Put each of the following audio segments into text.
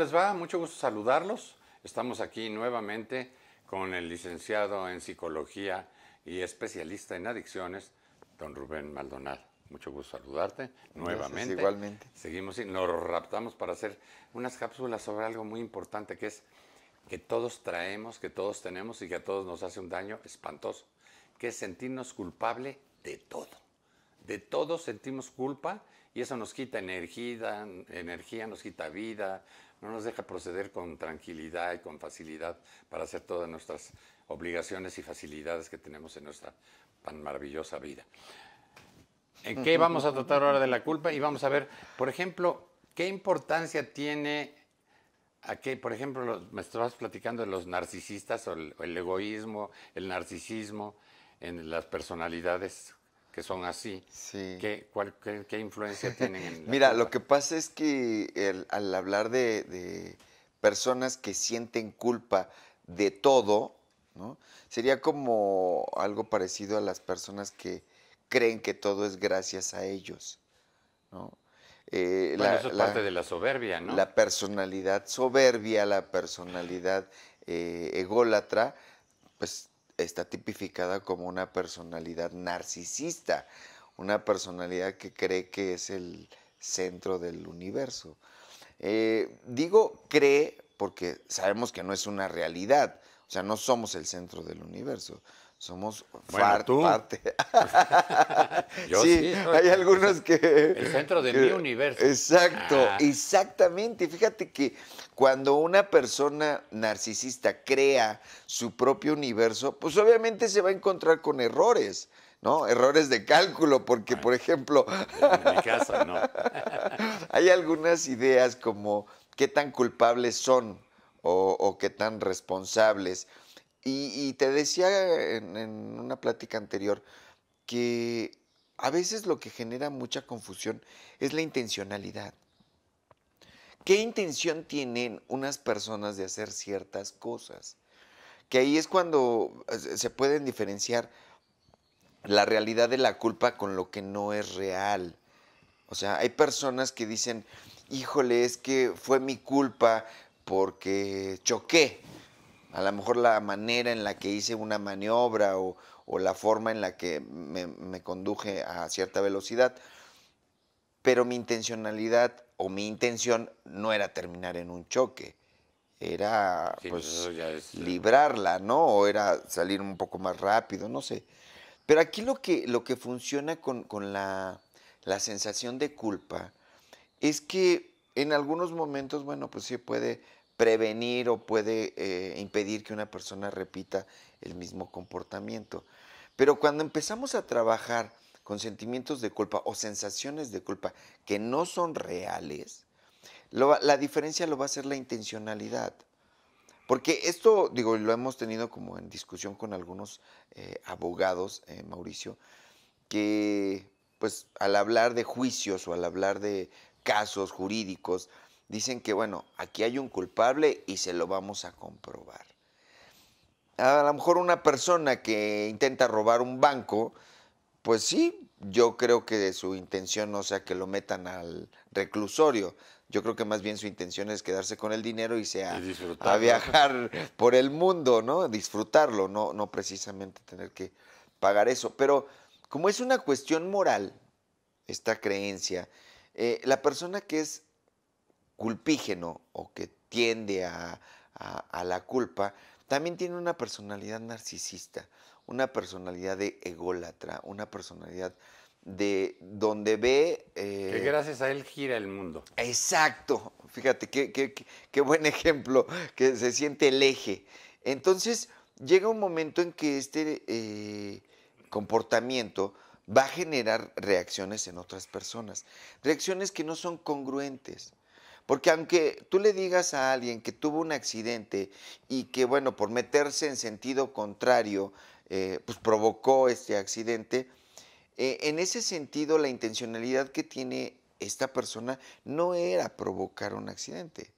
les va? Mucho gusto saludarlos. Estamos aquí nuevamente con el licenciado en psicología y especialista en adicciones, don Rubén Maldonado. Mucho gusto saludarte nuevamente. igualmente. Seguimos y nos raptamos para hacer unas cápsulas sobre algo muy importante que es que todos traemos, que todos tenemos y que a todos nos hace un daño espantoso, que es sentirnos culpable de todo de todos sentimos culpa y eso nos quita energía, energía, nos quita vida, no nos deja proceder con tranquilidad y con facilidad para hacer todas nuestras obligaciones y facilidades que tenemos en nuestra tan maravillosa vida. ¿En qué vamos a tratar ahora de la culpa? Y vamos a ver, por ejemplo, qué importancia tiene a que, por ejemplo, me estabas platicando de los narcisistas o el egoísmo, el narcisismo en las personalidades que son así. ¿Qué, influencia tienen? Mira, lo que pasa es que al hablar de, personas que sienten culpa de todo, ¿no? sería como algo parecido a las personas que creen que todo es gracias a ellos. ¿no? Eh, eso es parte de la soberbia, ¿no? La personalidad soberbia, la personalidad eh, ególatra, pues está tipificada como una personalidad narcisista, una personalidad que cree que es el centro del universo. Eh, digo cree porque sabemos que no es una realidad, o sea, no somos el centro del universo, somos parte. Yo sí, hay algunos que... El centro de mi universo. Exacto, ah. exactamente. Fíjate que cuando una persona narcisista crea su propio universo, pues obviamente se va a encontrar con errores. ¿no? Errores de cálculo, porque, por ejemplo, en mi casa, no. hay algunas ideas como qué tan culpables son o, o qué tan responsables. Y, te decía en, en una plática anterior que a veces lo que genera mucha confusión es la intencionalidad. ¿Qué intención tienen unas personas de hacer ciertas cosas? Que ahí es cuando eh, se pueden diferenciar la realidad de la culpa con lo que no es real. O sea, hay personas que dicen, híjole, es que fue mi culpa porque choqué. A lo mejor la manera en la que hice una maniobra o, la forma en la que me, conduje a cierta velocidad. Pero mi intencionalidad o mi intención no era terminar en un choque, era pues, pues, eh, librarla, ¿no? O era salir un poco más rápido, no sé. Pero aquí lo que, lo que funciona con, la, la sensación de culpa es que en algunos momentos, bueno, pues sí puede prevenir o puede eh, impedir que una persona repita el mismo comportamiento. Pero cuando empezamos a trabajar con sentimientos de culpa o sensaciones de culpa que no son reales, la diferencia lo va a hacer la intencionalidad. Porque esto, digo, lo hemos tenido como en discusión con algunos eh, abogados, eh, Mauricio, que pues al hablar de juicios o al hablar de casos jurídicos, dicen que, bueno, aquí hay un culpable y se lo vamos a comprobar. A lo mejor una persona que intenta robar un banco, pues sí, yo creo que su intención no sea que lo metan al reclusorio. Yo creo que más bien su intención es quedarse con el dinero y sea a viajar por el mundo, ¿no? Disfrutarlo, no, no precisamente tener que pagar eso. Pero como es una cuestión moral, esta creencia, eh, la persona que es culpígeno o que tiende a, la culpa, también tiene una personalidad narcisista, una personalidad de ególatra, una personalidad de donde ve... que eh, gracias a él gira el mundo. Exacto, fíjate, qué, buen ejemplo, que se siente el eje. Entonces, llega un momento en que este eh, comportamiento va a generar reacciones en otras personas, reacciones que no son congruentes. Porque aunque tú le digas a alguien que tuvo un accidente y que, bueno, por meterse en sentido contrario, eh, pues provocó este accidente, eh, en ese sentido la intencionalidad que tiene esta persona no era provocar un accidente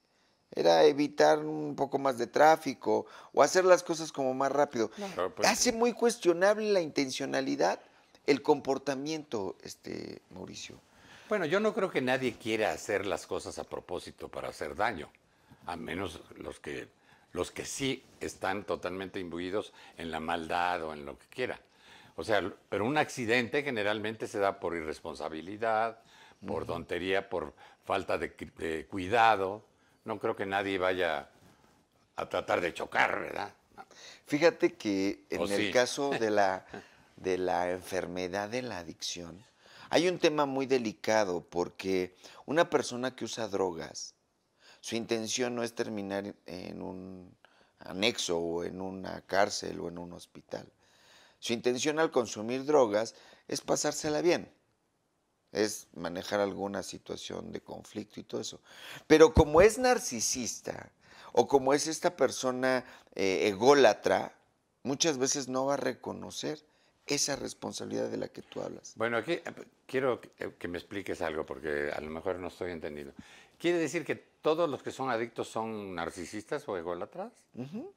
era evitar un poco más de tráfico o hacer las cosas como más rápido. Pues Hace muy cuestionable la intencionalidad, el comportamiento, este Mauricio. Bueno, yo no creo que nadie quiera hacer las cosas a propósito para hacer daño, a menos los que, los que sí están totalmente imbuidos en la maldad o en lo que quiera. O sea, pero un accidente generalmente se da por irresponsabilidad, por tontería, por falta de, cuidado. No creo que nadie vaya a tratar de chocar, ¿verdad? Fíjate que en el caso de la, de la enfermedad de la adicción, hay un tema muy delicado porque una persona que usa drogas, su intención no es terminar en un anexo o en una cárcel o en un hospital. Su intención al consumir drogas es pasársela bien, es manejar alguna situación de conflicto y todo eso. Pero como es narcisista o como es esta persona eh, ególatra, muchas veces no va a reconocer esa responsabilidad de la que tú hablas. Bueno, aquí eh, quiero eh, que me expliques algo porque a lo mejor no estoy entendido. ¿Quiere decir que todos los que son adictos son narcisistas o ególatras?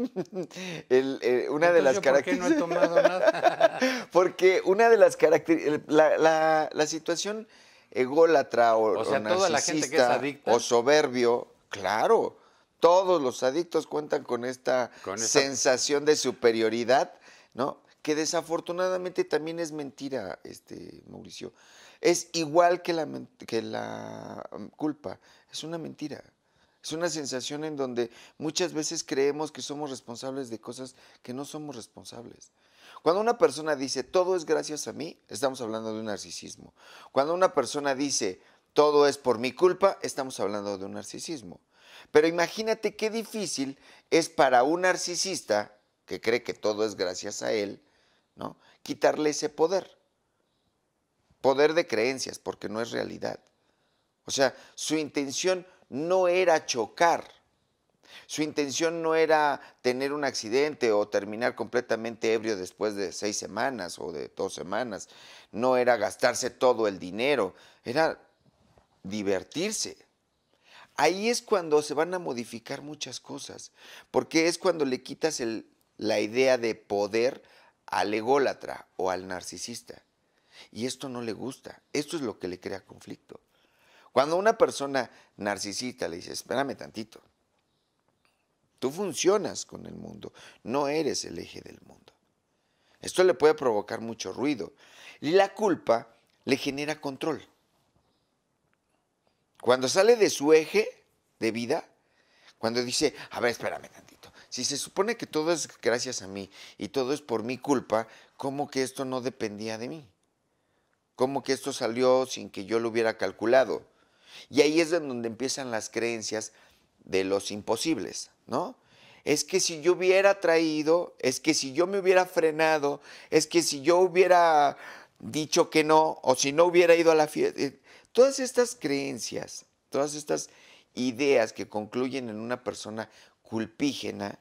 Eh, una de las características. ¿Por qué no he tomado nada? porque una de las características. La, situación ególatra o, o, narcisista o soberbio, claro. Todos los adictos cuentan con esta sensación de superioridad ¿no? Que desafortunadamente también es mentira, este, Mauricio. Es igual que la, que la mm, culpa, es una mentira. Es una sensación en donde muchas veces creemos que somos responsables de cosas que no somos responsables. Cuando una persona dice, todo es gracias a mí, estamos hablando de un narcisismo. Cuando una persona dice, todo es por mi culpa, estamos hablando de un narcisismo. Pero imagínate qué difícil es para un narcisista que cree que todo es gracias a él, ¿no? Quitarle ese poder. Poder de creencias, porque no es realidad. O sea, su intención no era chocar. Su intención no era tener un accidente o terminar completamente ebrio después de seis semanas o de dos semanas. No era gastarse todo el dinero. Era divertirse. Ahí es cuando se van a modificar muchas cosas, porque es cuando le quitas el la idea de poder al ególatra o al narcisista. Y esto no le gusta, esto es lo que le crea conflicto. Cuando una persona narcisista le dice, espérame tantito, tú funcionas con el mundo, no eres el eje del mundo. Esto le puede provocar mucho ruido y la culpa le genera control. Cuando sale de su eje de vida, cuando dice, a ver, espérame tantito si se supone que todo es gracias a mí y todo es por mi culpa, ¿cómo que esto no dependía de mí? ¿Cómo que esto salió sin que yo lo hubiera calculado? Y ahí es donde empiezan las creencias de los imposibles, ¿no? Es que si yo hubiera traído, es que si yo me hubiera frenado, es que si yo hubiera dicho que no, o si no hubiera ido a la fiesta. Eh, todas estas creencias, todas estas ideas que concluyen en una persona culpígena,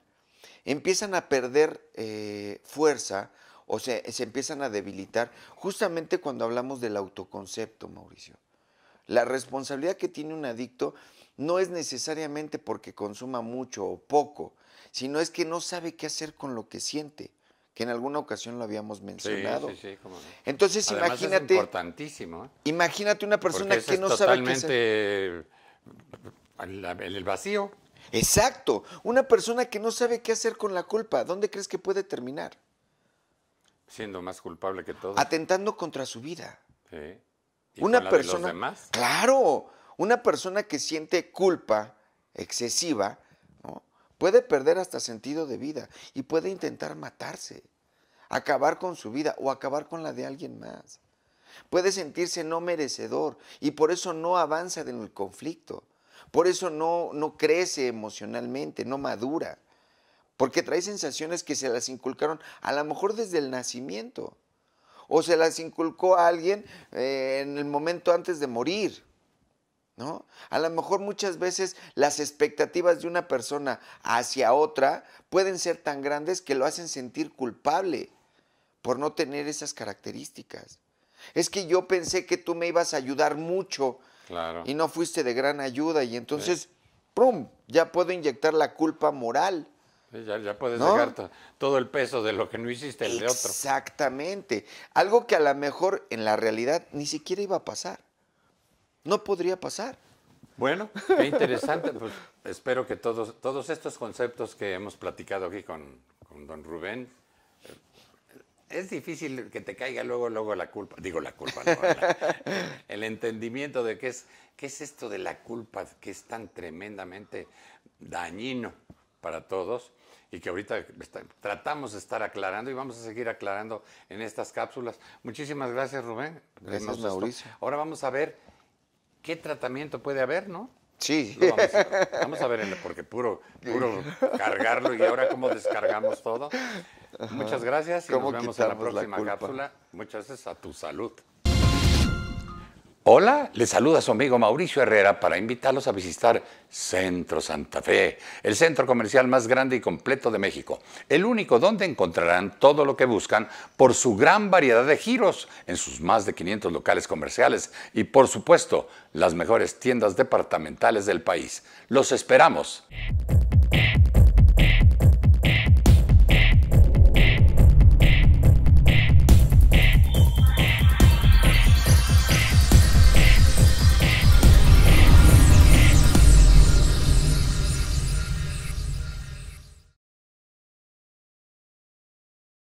empiezan a perder eh, fuerza o se empiezan a debilitar justamente cuando hablamos del autoconcepto, Mauricio. La responsabilidad que tiene un adicto no es necesariamente porque consuma mucho o poco, sino es que no sabe qué hacer con lo que siente, que en alguna ocasión lo habíamos mencionado. Sí, sí, sí, Entonces, imagínate. importantísimo. ¿eh? Imagínate una persona que no sabe qué hacer. Totalmente en el vacío. Exacto. Una persona que no sabe qué hacer con la culpa, ¿dónde crees que puede terminar? Siendo más culpable que todo. Atentando contra su vida. Sí. ¿Y una con persona. De los demás? Claro. Una persona que siente culpa excesiva puede perder hasta sentido de vida y puede intentar matarse, acabar con su vida o acabar con la de alguien más. Puede sentirse no merecedor y por eso no avanza en el conflicto por eso no, crece emocionalmente, no madura, porque trae sensaciones que se las inculcaron a lo mejor desde el nacimiento, o se las inculcó a alguien eh, en el momento antes de morir. ¿No? A lo mejor muchas veces las expectativas de una persona hacia otra pueden ser tan grandes que lo hacen sentir culpable por no tener esas características. Es que yo pensé que tú me ibas a ayudar mucho y no fuiste de gran ayuda y entonces, ¡prum! Ya puedo inyectar la culpa moral. ya, puedes dejar todo el peso de lo que no hiciste el de otro. Exactamente. Algo que a lo mejor en la realidad ni siquiera iba a pasar. No podría pasar. Bueno, qué interesante. Pues, espero que todos, todos estos conceptos que hemos platicado aquí con, con don Rubén es difícil que te caiga luego, luego la culpa. Digo la culpa, no. el entendimiento de qué es, qué es esto de la culpa que es tan tremendamente dañino para todos y que ahorita tratamos de estar aclarando y vamos a seguir aclarando en estas cápsulas. Muchísimas gracias, Rubén. Gracias, Mauricio. Ahora vamos a ver qué tratamiento puede haber, ¿no? Sí. Vamos a, ver, en porque puro, puro cargarlo y ahora cómo descargamos todo. Muchas gracias y nos vemos en la próxima cápsula. Muchas gracias a tu salud. Hola, les saluda su amigo Mauricio Herrera para invitarlos a visitar Centro Santa Fe, el centro comercial más grande y completo de México, el único donde encontrarán todo lo que buscan por su gran variedad de giros en sus más de 500 locales comerciales y por supuesto las mejores tiendas departamentales del país. Los esperamos.